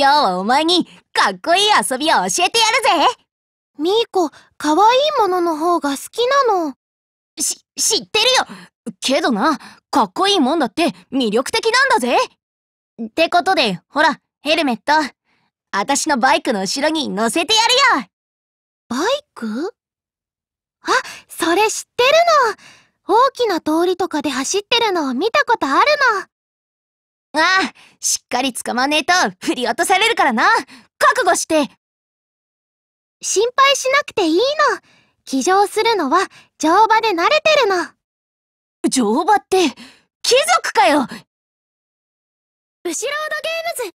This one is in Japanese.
今日はお前にかっこいい遊びを教えてやるぜみーこ、かわいいものの方が好きなの。し、知ってるよけどな、かっこいいもんだって魅力的なんだぜってことで、ほら、ヘルメット。あたしのバイクの後ろに乗せてやるよバイクあ、それ知ってるの大きな通りとかで走ってるのを見たことあるのしっかり捕まねえと振り落とされるからな覚悟して心配しなくていいの騎乗するのは乗馬で慣れてるの乗馬って貴族かよ後ろードゲームズ